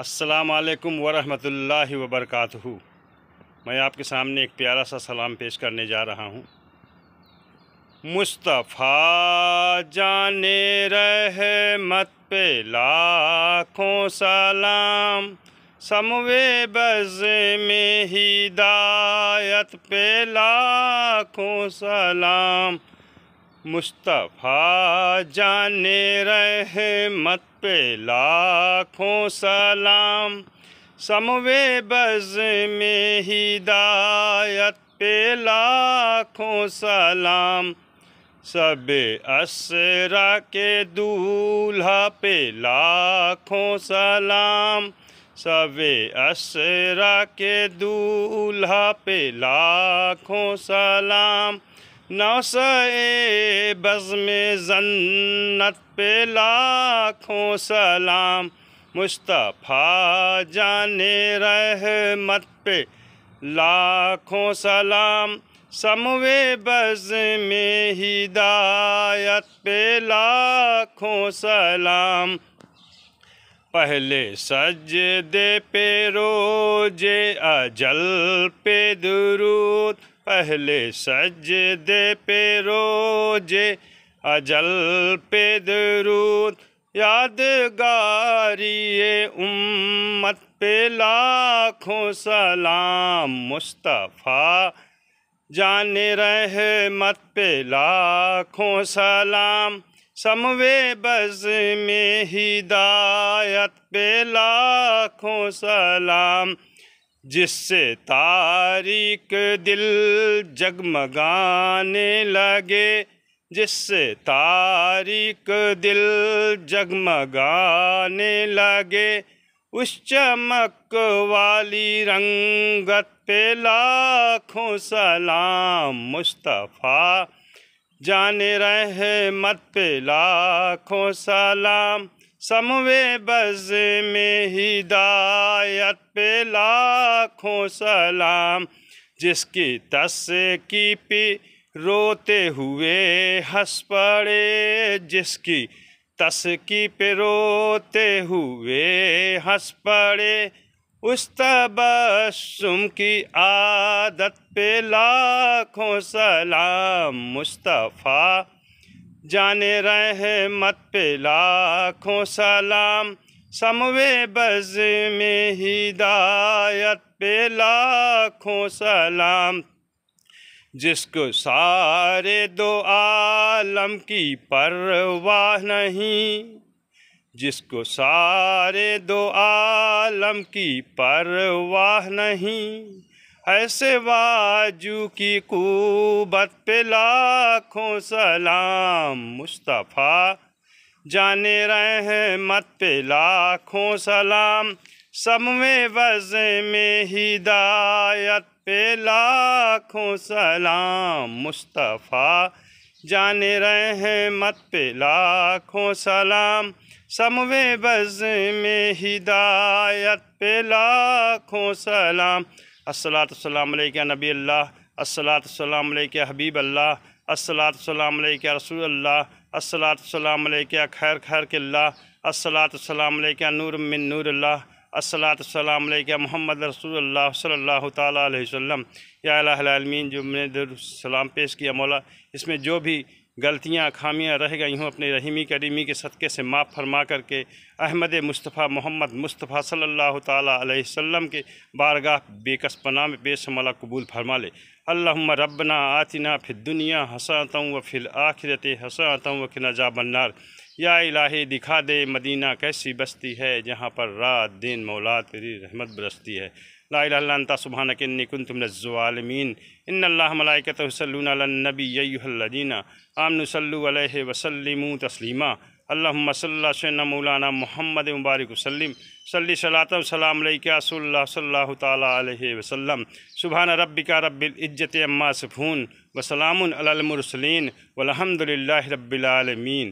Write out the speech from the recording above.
असलकम वरहमल वबरक मैं आपके सामने एक प्यारा सा सलाम पेश करने जा रहा हूँ मुस्तफ़ा जाने मत पे लाखों सलाम समवे बज में हिदायत पे लाखों सलाम मुस्तफ़ा जाने मत पे लाखों सलाम समवे बज में हिदायत पे लाखों सलाम सब असरा के दूल्हा पे लाखों सलाम सब असरा के दूल्हा पे लाखों सलाम नौसे बज़म जन्नत पे लाखों सलाम मुस्तफ़ा जाने रहमत पे लाखों सलाम समवे बज़ में हिदायत पे लाखों सलाम पहले सजदे पे रोजे अजल पे दुरूद पहले सजदे पे रोजे अजल पे दरूद यादगारी उम्मत पे लाखों सलाम मुस्तफ़ा जान मत पे लाखों सलाम समवे बज में हिदायत पे लाखों सलाम जिससे तारीख दिल जगमगाने लगे जिससे तारीख दिल जगमगाने लगे उस चमक वाली रंगत पे लाखों सलाम मुस्तफ़ा जाने मत पे लाखों सलाम समवे बज में हिदायत पे लाखों सलाम जिसकी तस की पी रोते हुए हंस पड़े जिसकी तस की पे रोते हुए हंस पड़े उस तबस्म की आदत पे लाखों सलाम मुस्तफ़ा जाने मत पे लाखों सलाम समवे बज में हिदायत पे लाखों सलाम जिसको सारे दो आलम की परवाह नहीं जिसको सारे दो आलम की परवाह नहीं ऐसे बाजू की कुबत पे लाखों सलाम मुस्तफ़ा जाने रहे हैं मत पे लाखों सलाम सब में में हिदायत पे लाखों सलाम मुस्तफ़ा जाने रहे हैं मत पे लाखों सलाम समवे बज में हिदायत पे लाखों सलाम असलातम नबी अल्लाह असलातम हबीब अल्लाह असलातम रसूल अल्लाह असलातम खैर खैर के असलातम नूर मिन नूर अल्लाह असलातम मोहम्मद रसूल सल्ला तसम यामीन जो मैंने सलाम पेश किया मौला इसमें जो भी गलतियाँ खामियाँ रह गई हूँ अपने रहीमी करीमी के सदक़े से माफ़ फरमा करके अहमद मुस्तफ़ा मोहम्मद मुस्तफ़ा सल्लल्लाहु अलैहि वसल्लम के बारगाह बेकस पना में बेशमला कबूल फरमा ले अल्लाम रबना आतना फिर दुनिया हंसाता व फिर आखिरत हंसाता व वकिन जा बन्नार या इलाही दिखा दे मदीना कैसी बस्ती है जहाँ पर रात दिन मौला तेरी रहमत बरसती है लाला सुबहान किन्नकुनतमज़ालमीन इन्लामलाकतसल्लनबीना आमनसल वसलम तस्लीमा अल्लाम सल मौलाना मोहम्मद मुबारक वसलम सल्ली सलातम सलाम सल्ला सल्लल्लाहु अलैहि वसल्लम सुबहान रबिका रब्बिल अम्मा सफ़ून वसलामसलिन अलमरसलिन रबीआलमीन